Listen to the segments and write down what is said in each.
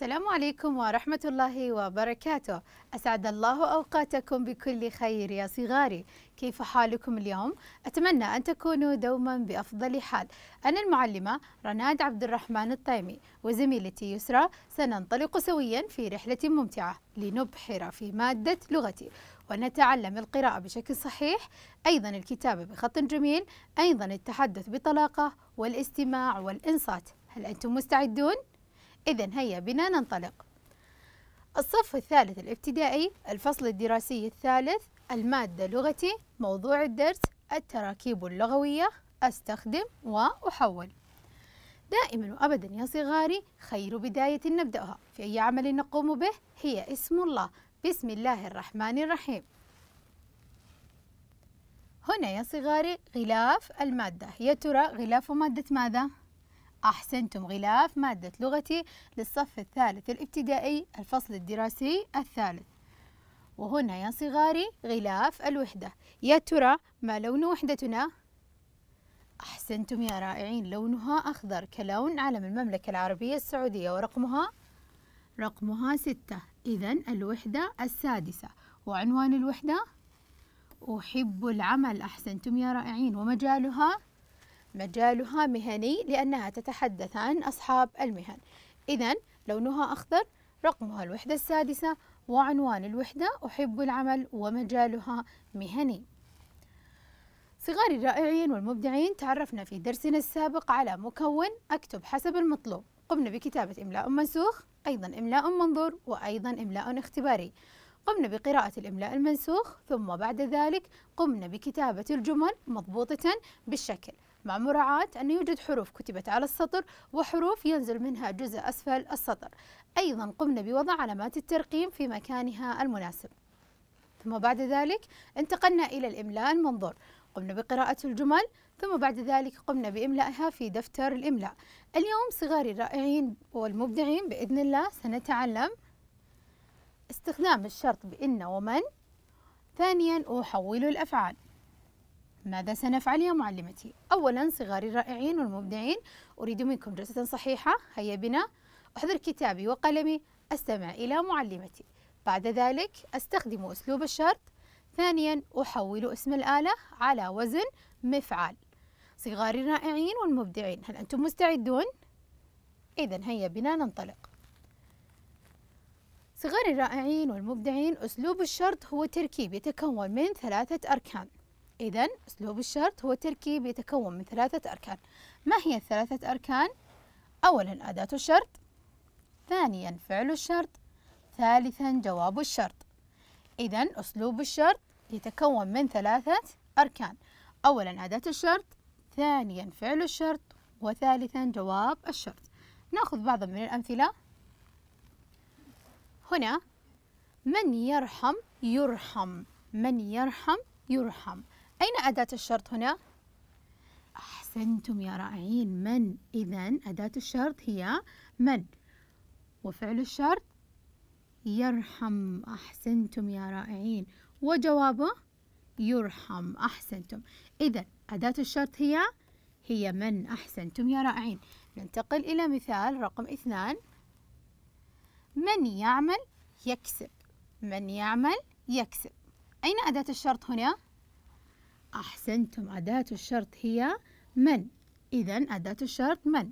السلام عليكم ورحمة الله وبركاته أسعد الله أوقاتكم بكل خير يا صغاري كيف حالكم اليوم؟ أتمنى أن تكونوا دوما بأفضل حال أنا المعلمة رناد عبد الرحمن الطيمي وزميلتي يسرى سننطلق سويا في رحلة ممتعة لنبحر في مادة لغتي ونتعلم القراءة بشكل صحيح أيضا الكتابة بخط جميل أيضا التحدث بطلاقة والاستماع والإنصات هل أنتم مستعدون؟ إذا هيا بنا ننطلق الصف الثالث الابتدائي الفصل الدراسي الثالث المادة لغتي موضوع الدرس التراكيب اللغوية أستخدم وأحول دائما وأبدا يا صغاري خير بداية نبدأها في أي عمل نقوم به هي اسم الله بسم الله الرحمن الرحيم هنا يا صغاري غلاف المادة يا ترى غلاف مادة ماذا؟ أحسنتم غلاف مادة لغتي للصف الثالث الابتدائي الفصل الدراسي الثالث وهنا يا صغاري غلاف الوحدة يا ترى ما لون وحدتنا؟ أحسنتم يا رائعين لونها أخضر كلون علم المملكة العربية السعودية ورقمها رقمها ستة إذا الوحدة السادسة وعنوان الوحدة أحب العمل أحسنتم يا رائعين ومجالها مجالها مهني لأنها تتحدث عن أصحاب المهن إذا لونها أخضر رقمها الوحدة السادسة وعنوان الوحدة أحب العمل ومجالها مهني صغار الرائعين والمبدعين تعرفنا في درسنا السابق على مكون أكتب حسب المطلوب قمنا بكتابة إملاء منسوخ أيضا إملاء منظور وأيضا إملاء اختباري قمنا بقراءة الإملاء المنسوخ ثم بعد ذلك قمنا بكتابة الجمل مضبوطة بالشكل مع مراعاة أن يوجد حروف كتبت على السطر وحروف ينزل منها جزء أسفل السطر أيضا قمنا بوضع علامات الترقيم في مكانها المناسب ثم بعد ذلك انتقلنا إلى الإملاء المنظور قمنا بقراءة الجمل ثم بعد ذلك قمنا بإملائها في دفتر الإملاء اليوم صغاري الرائعين والمبدعين بإذن الله سنتعلم استخدام الشرط بإن ومن ثانيا أحول الأفعال ماذا سنفعل يا معلمتي؟ أولا صغاري الرائعين والمبدعين أريد منكم جلسة صحيحة هيا بنا أحضر كتابي وقلمي أستمع إلى معلمتي بعد ذلك أستخدم أسلوب الشرط ثانيا أحول اسم الآلة على وزن مفعال صغاري الرائعين والمبدعين هل أنتم مستعدون؟ إذا هيا بنا ننطلق صغار الرائعين والمبدعين أسلوب الشرط هو تركيب يتكون من ثلاثة أركان إذا أسلوب الشرط هو تركيب يتكون من ثلاثة أركان ما هي الثلاثة أركان؟ أولا أداة الشرط ثانيا فعل الشرط ثالثا جواب الشرط إذا أسلوب الشرط يتكون من ثلاثة أركان أولا أداة الشرط ثانيا فعل الشرط وثالثا جواب الشرط نأخذ بعضا من الأمثلة هنا من يرحم يرحم من يرحم يرحم أين أداة الشرط هنا؟ أحسنتم يا رائعين من إذا أداة الشرط هي من وفعل الشرط يرحم أحسنتم يا رائعين وجوابه يرحم أحسنتم إذا أداة الشرط هي هي من أحسنتم يا رائعين ننتقل إلى مثال رقم اثنان من يعمل يكسب من يعمل يكسب أين أداة الشرط هنا؟ أحسنتم أداة الشرط هي من إذا أداة الشرط من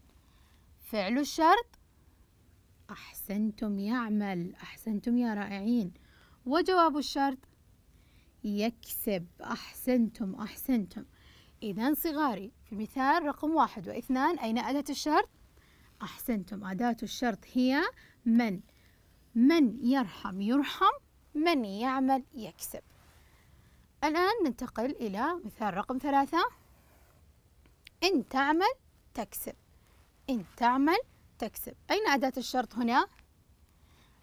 فعل الشرط أحسنتم يعمل أحسنتم يا رائعين وجواب الشرط يكسب أحسنتم أحسنتم إذا صغاري في مثال رقم واحد واثنان أين أداة الشرط؟ أحسنتم أداة الشرط هي من من يرحم يرحم من يعمل يكسب الآن ننتقل إلى مثال رقم ثلاثة إن تعمل تكسب إن تعمل تكسب أين أداة الشرط هنا؟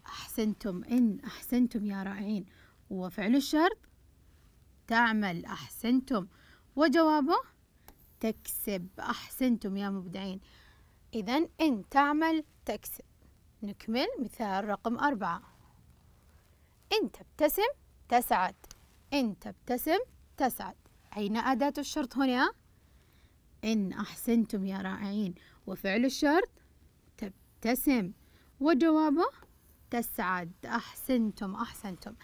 أحسنتم إن أحسنتم يا رائعين وفعل الشرط تعمل أحسنتم وجوابه تكسب أحسنتم يا مبدعين إذا إن تعمل تكسب نكمل مثال رقم أربعة إن تبتسم تسعد إن تبتسم تسعد أين أداة الشرط هنا؟ إن أحسنتم يا رائعين وفعل الشرط تبتسم وجوابه تسعد أحسنتم أحسنتم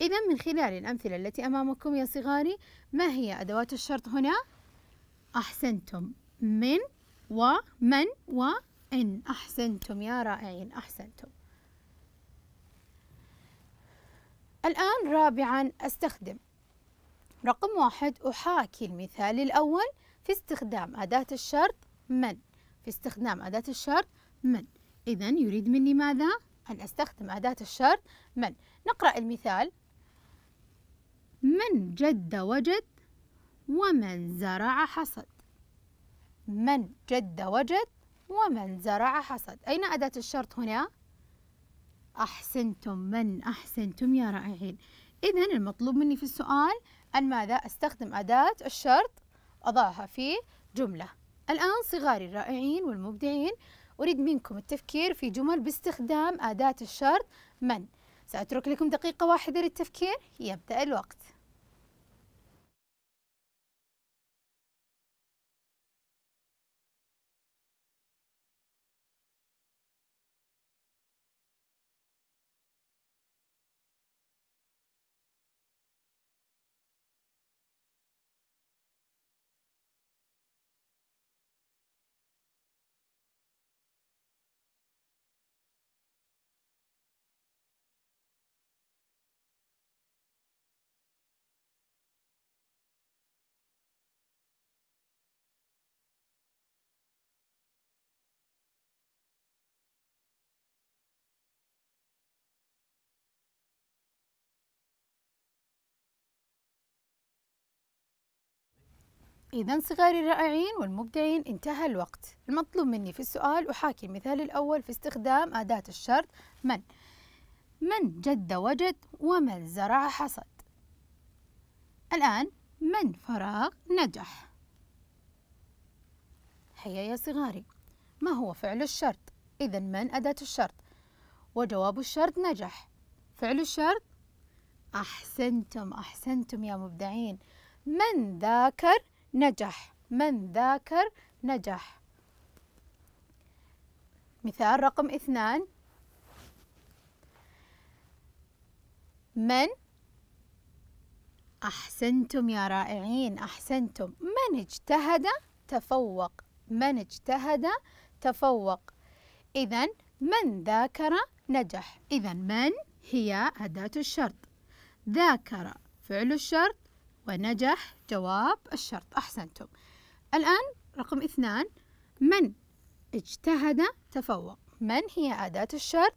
إذا من خلال الأمثلة التي أمامكم يا صغاري ما هي أدوات الشرط هنا؟ أحسنتم من ومن وإن أحسنتم يا رائعين أحسنتم الآن رابعا أستخدم رقم واحد أحاكي المثال الأول في استخدام أداة الشرط من في استخدام أداة الشرط من إذا يريد مني ماذا؟ أن أستخدم أداة الشرط من نقرأ المثال من جد وجد ومن زرع حصد من جد وجد ومن زرع حصد أين أداة الشرط هنا؟ أحسنتم من أحسنتم يا رائعين إذا المطلوب مني في السؤال أن ماذا أستخدم أداة الشرط أضعها في جملة الآن صغاري الرائعين والمبدعين أريد منكم التفكير في جمل باستخدام أداة الشرط من سأترك لكم دقيقة واحدة للتفكير يبدأ الوقت إذا صغاري الرائعين والمبدعين انتهى الوقت المطلوب مني في السؤال أحاكي المثال الأول في استخدام أداة الشرط من من جد وجد ومن زرع حصد الآن من فراغ نجح هيا يا صغاري ما هو فعل الشرط إذا من أداة الشرط وجواب الشرط نجح فعل الشرط أحسنتم أحسنتم يا مبدعين من ذاكر نجح من ذاكر نجح مثال رقم اثنان من أحسنتم يا رائعين أحسنتم من اجتهد تفوق من اجتهد تفوق إذا من ذاكر نجح إذا من هي أداة الشرط ذاكر فعل الشرط ونجح جواب الشرط أحسنتم الآن رقم اثنان من اجتهد تفوق من هي أداة الشرط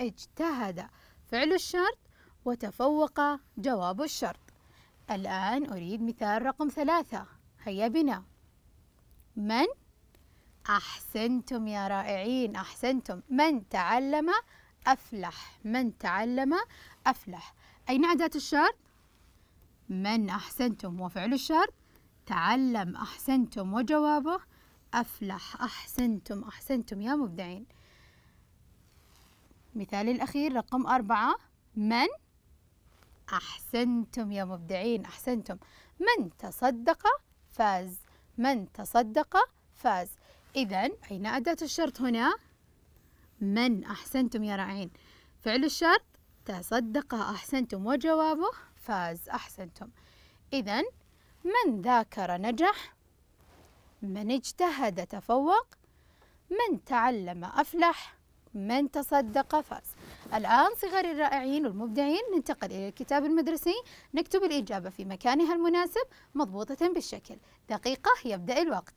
اجتهد فعل الشرط وتفوق جواب الشرط الآن أريد مثال رقم ثلاثة هيا بنا من أحسنتم يا رائعين أحسنتم من تعلم أفلح من تعلم أفلح أين أداة الشرط من أحسنتم وفعل الشرط تعلم أحسنتم وجوابه أفلح أحسنتم أحسنتم يا مبدعين مثالي الأخير رقم أربعة من أحسنتم يا مبدعين أحسنتم من تصدق فاز من تصدق فاز إذا أين أداة الشرط هنا؟ من أحسنتم يا رعين فعل الشرط تصدق أحسنتم وجوابه فاز أحسنتم إذا من ذاكر نجح من اجتهد تفوق من تعلم أفلح من تصدق فاز الآن صغار الرائعين والمبدعين ننتقل إلى الكتاب المدرسي نكتب الإجابة في مكانها المناسب مضبوطة بالشكل دقيقة يبدأ الوقت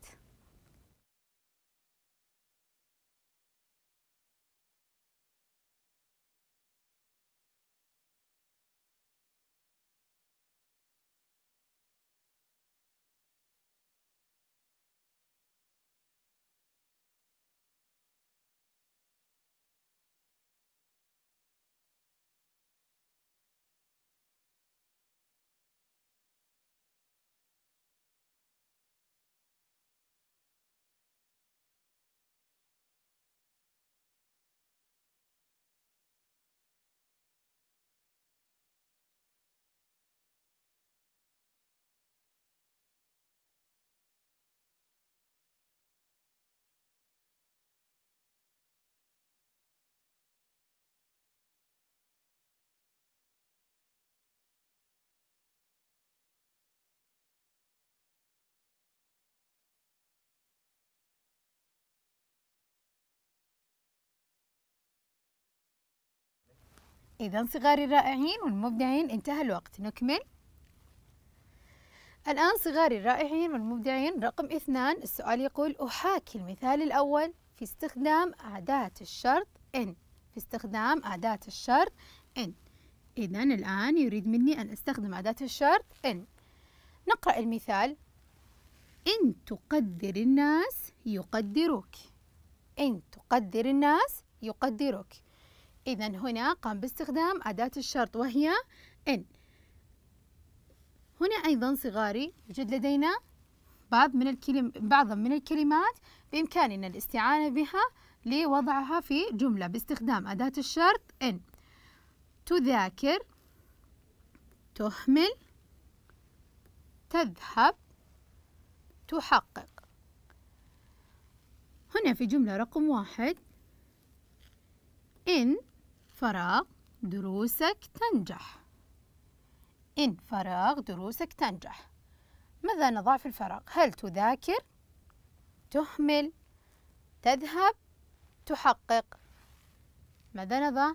إذا صغار الرائعين والمبدعين انتهى الوقت نكمل الآن صغار الرائعين والمبدعين رقم اثنان السؤال يقول أحاكي المثال الأول في استخدام أداة الشرط إن في استخدام أداة الشرط إن إذا الآن يريد مني أن أستخدم أداة الشرط إن نقرأ المثال إن تقدر الناس يقدروك إن تقدر الناس يقدرك إذا هنا قام باستخدام أداة الشرط وهي إن هنا أيضا صغاري يوجد لدينا بعض من الكلم بعضا من الكلمات بإمكاننا الاستعانة بها لوضعها في جملة باستخدام أداة الشرط إن تذاكر تهمل تذهب تحقق هنا في جملة رقم واحد إن فراغ دروسك تنجح إن فراغ دروسك تنجح ماذا نضع في الفراغ؟ هل تذاكر؟ تهمل؟ تذهب؟ تحقق؟ ماذا نضع؟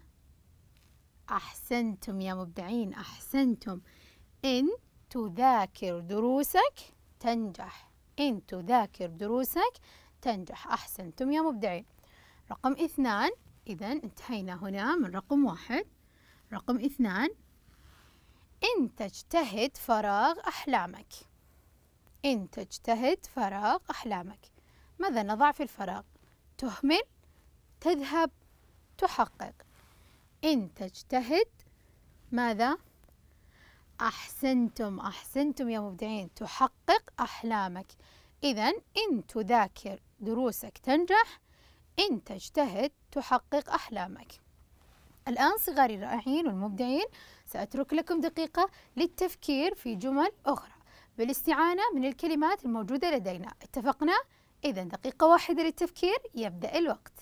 أحسنتم يا مبدعين أحسنتم إن تذاكر دروسك تنجح إن تذاكر دروسك تنجح أحسنتم يا مبدعين رقم اثنان إذا انتهينا هنا من رقم واحد رقم اثنان إن تجتهد فراغ أحلامك إن تجتهد فراغ أحلامك ماذا نضع في الفراغ؟ تهمل تذهب تحقق إن تجتهد ماذا؟ أحسنتم أحسنتم يا مبدعين تحقق أحلامك إذا إن تذاكر دروسك تنجح إن تجتهد تحقق أحلامك الآن صغاري الرائعين والمبدعين سأترك لكم دقيقة للتفكير في جمل أخرى بالاستعانة من الكلمات الموجودة لدينا اتفقنا؟ إذا دقيقة واحدة للتفكير يبدأ الوقت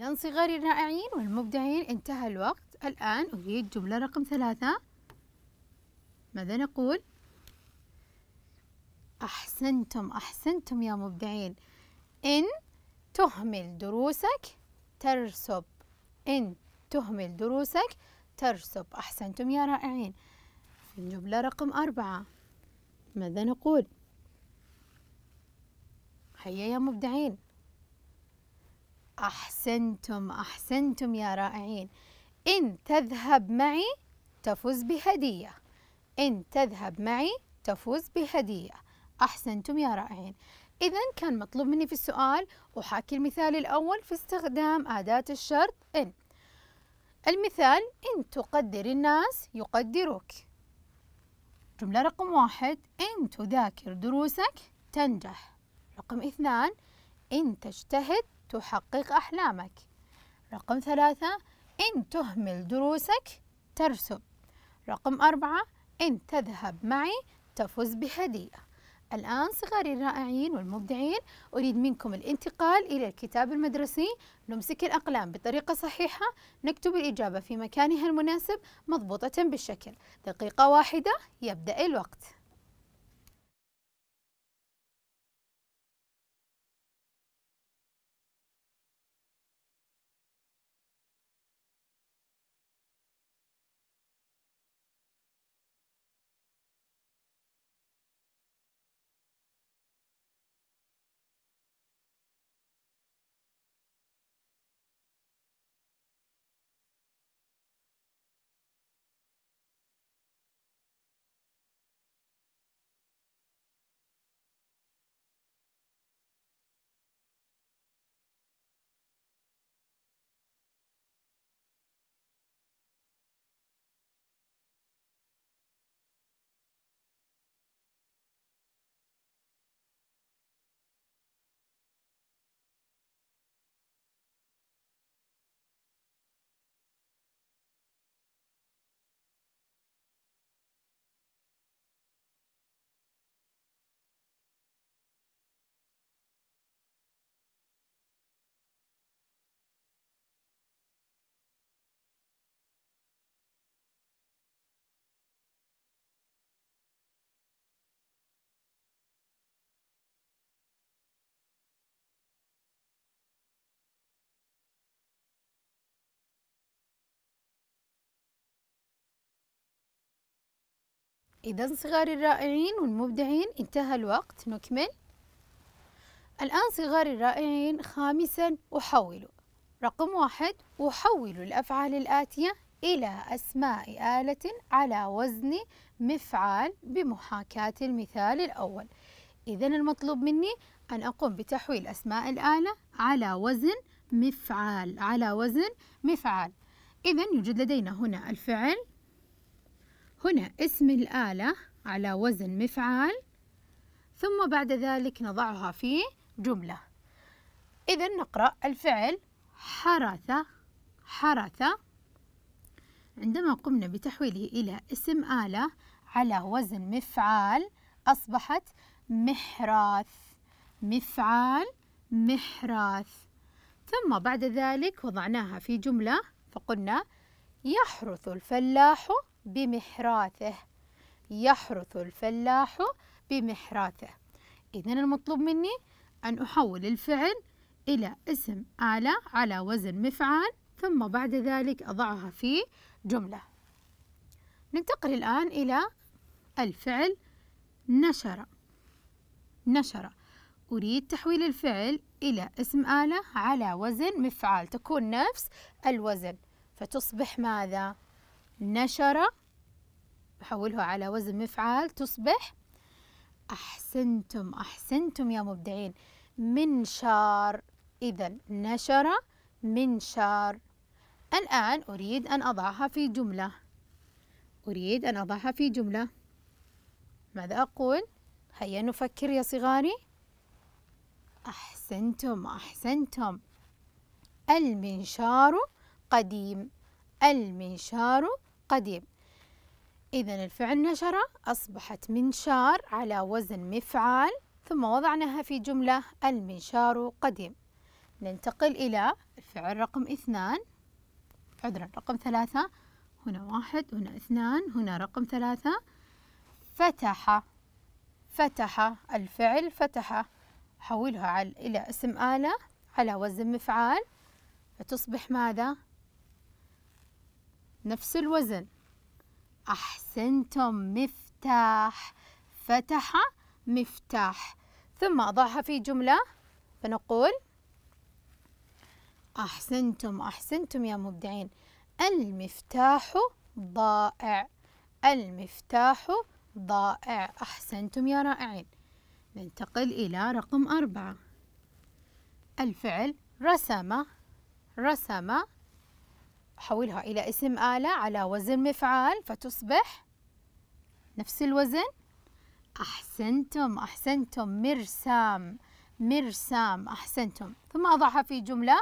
إذا صغاري الرائعين والمبدعين انتهى الوقت الآن أريد جملة رقم ثلاثة ماذا نقول؟ أحسنتم أحسنتم يا مبدعين إن تهمل دروسك ترسب إن تهمل دروسك ترسب أحسنتم يا رائعين الجملة رقم أربعة ماذا نقول؟ هيا يا مبدعين أحسنتم أحسنتم يا رائعين إن تذهب معي تفوز بهدية إن تذهب معي تفوز بهدية أحسنتم يا رائعين إذا كان مطلوب مني في السؤال أحاكي المثال الأول في استخدام أداة الشرط إن المثال إن تقدر الناس يقدروك جملة رقم واحد إن تذاكر دروسك تنجح رقم اثنان إن تجتهد تحقق أحلامك رقم ثلاثة إن تهمل دروسك ترسب رقم أربعة إن تذهب معي تفوز بهدية الآن صغاري الرائعين والمبدعين أريد منكم الانتقال إلى الكتاب المدرسي نمسك الأقلام بطريقة صحيحة نكتب الإجابة في مكانها المناسب مضبوطة بالشكل دقيقة واحدة يبدأ الوقت إذا صغاري الرائعين والمبدعين انتهى الوقت نكمل الآن صغاري الرائعين خامسا أحولوا رقم واحد أحولوا الأفعال الآتية إلى أسماء آلة على وزن مفعال بمحاكاة المثال الأول إذا المطلوب مني أن أقوم بتحويل أسماء الآلة على وزن مفعال على وزن مفعال إذا يوجد لدينا هنا الفعل هنا اسم الآلة على وزن مفعال ثم بعد ذلك نضعها في جملة إذا نقرأ الفعل حرث حرث عندما قمنا بتحويله إلى اسم آلة على وزن مفعال أصبحت محراث مفعال محراث ثم بعد ذلك وضعناها في جملة فقلنا يحرث الفلاح بمحراثه يحرث الفلاح بمحراثه إذا المطلوب مني أن أحول الفعل إلى اسم آلة على وزن مفعال ثم بعد ذلك أضعها في جملة ننتقل الآن إلى الفعل نشر نشر أريد تحويل الفعل إلى اسم آلة على وزن مفعال تكون نفس الوزن فتصبح ماذا؟ نشر بحولها على وزن مفعال تصبح أحسنتم أحسنتم يا مبدعين منشار إذا نشر منشار الآن أريد أن أضعها في جملة أريد أن أضعها في جملة ماذا أقول؟ هيا نفكر يا صغاري أحسنتم أحسنتم المنشار قديم المنشار قديم إذا الفعل نشر أصبحت منشار على وزن مفعال ثم وضعناها في جملة المنشار قديم ننتقل إلى الفعل رقم اثنان عذرا رقم ثلاثة هنا واحد هنا اثنان هنا رقم ثلاثة فتح فتح الفعل فتح حولها إلى اسم آلة على وزن مفعال فتصبح ماذا نفس الوزن أحسنتم مفتاح فتح مفتاح ثم أضعها في جملة فنقول أحسنتم أحسنتم يا مبدعين المفتاح ضائع المفتاح ضائع أحسنتم يا رائعين ننتقل إلى رقم أربعة الفعل رسم رسم أحولها إلى اسم آلة على وزن مفعال فتصبح نفس الوزن أحسنتم أحسنتم مرسام مرسام أحسنتم ثم أضعها في جملة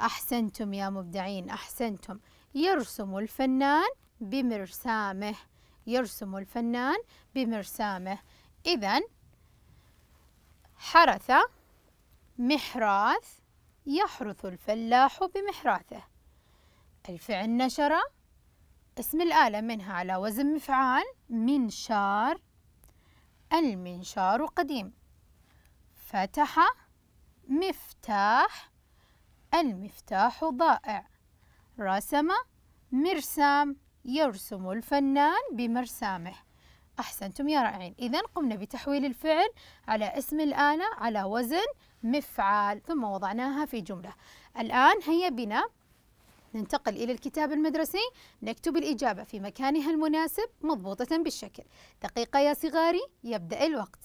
أحسنتم يا مبدعين أحسنتم يرسم الفنان بمرسامه يرسم الفنان بمرسامه إذا حرث محراث يحرث الفلاح بمحراثه الفعل نشر اسم الآلة منها على وزن مفعال منشار المنشار قديم فتح مفتاح المفتاح ضائع رسم مرسام يرسم الفنان بمرسامه أحسنتم يا رائعين إذا قمنا بتحويل الفعل على اسم الآلة على وزن مفعال ثم وضعناها في جملة الآن هيا بنا ننتقل إلى الكتاب المدرسي نكتب الإجابة في مكانها المناسب مضبوطة بالشكل دقيقة يا صغاري يبدأ الوقت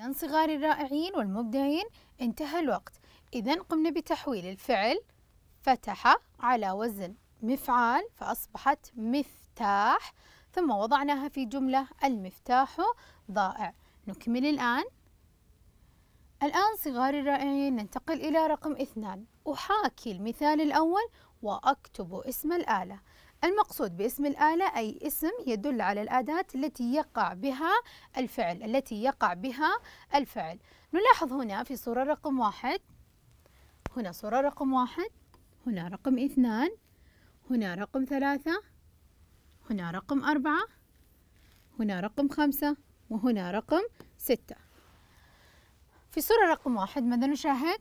إذا صغار الرائعين والمبدعين انتهى الوقت إذا قمنا بتحويل الفعل فتح على وزن مفعال فأصبحت مفتاح ثم وضعناها في جملة المفتاح ضائع نكمل الآن الآن صغار الرائعين ننتقل إلى رقم اثنان أحاكي المثال الأول وأكتب اسم الآلة المقصود باسم الآلة أي اسم يدل على الأداة التي يقع بها الفعل التي يقع بها الفعل نلاحظ هنا في صورة رقم واحد هنا صورة رقم واحد هنا رقم اثنان هنا رقم ثلاثة هنا رقم أربعة هنا رقم خمسة وهنا رقم ستة في صورة رقم واحد ماذا نشاهد؟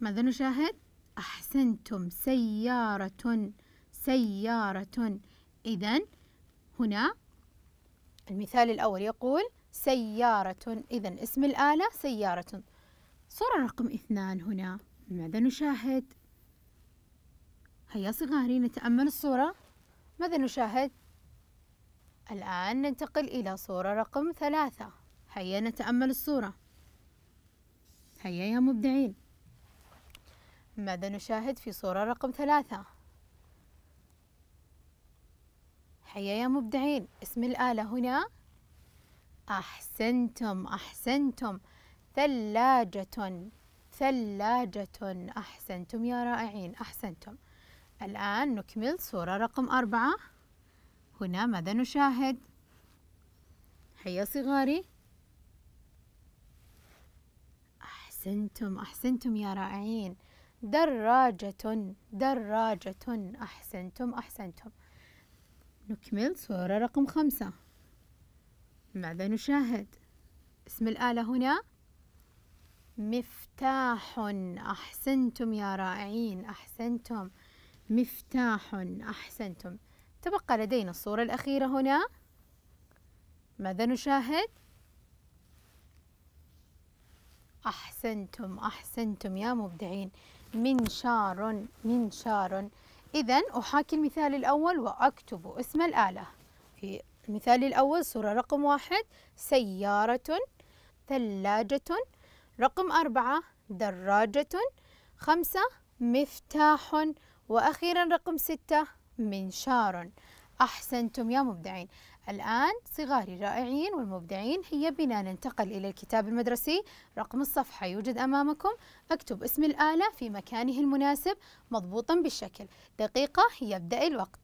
ماذا نشاهد؟ أحسنتم سيارة سيارة إذا هنا المثال الأول يقول سيارة إذا اسم الآلة سيارة صورة رقم اثنان هنا ماذا نشاهد؟ هيا صغاري نتأمل الصورة ماذا نشاهد؟ الآن ننتقل إلى صورة رقم ثلاثة هيا نتأمل الصورة هيا يا مبدعين ماذا نشاهد في صورة رقم ثلاثة؟ هيا يا مبدعين اسم الآلة هنا أحسنتم أحسنتم ثلاجة ثلاجة أحسنتم يا رائعين أحسنتم الآن نكمل صورة رقم أربعة هنا ماذا نشاهد؟ هيا صغاري أحسنتم أحسنتم يا رائعين دراجة دراجة أحسنتم أحسنتم نكمل صورة رقم خمسة ماذا نشاهد؟ اسم الآلة هنا مفتاح أحسنتم يا رائعين أحسنتم مفتاح أحسنتم تبقى لدينا الصورة الأخيرة هنا ماذا نشاهد؟ أحسنتم أحسنتم يا مبدعين منشار منشار إذا أحاكي المثال الأول وأكتب اسم الآلة في المثال الأول صورة رقم واحد سيارة ثلاجة رقم أربعة دراجة خمسة مفتاح وأخيرا رقم ستة منشار أحسنتم يا مبدعين الآن صغاري رائعين والمبدعين هيا بنا ننتقل إلى الكتاب المدرسي رقم الصفحة يوجد أمامكم أكتب اسم الآلة في مكانه المناسب مضبوطا بالشكل دقيقة يبدأ الوقت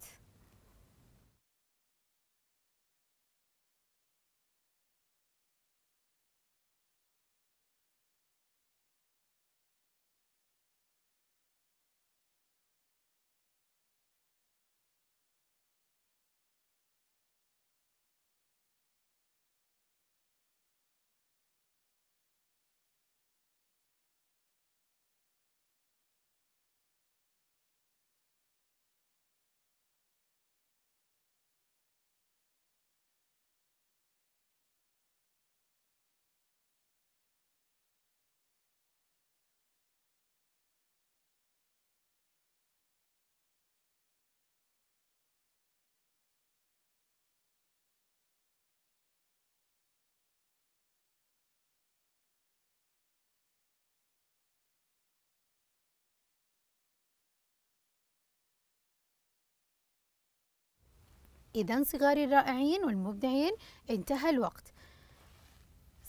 إذا صغاري الرائعين والمبدعين انتهى الوقت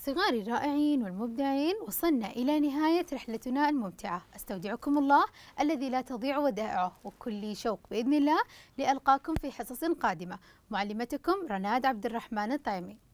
صغاري الرائعين والمبدعين وصلنا إلى نهاية رحلتنا الممتعة أستودعكم الله الذي لا تضيع ودائعه وكل شوق بإذن الله لألقاكم في حصص قادمة معلمتكم رناد عبد الرحمن الطيمي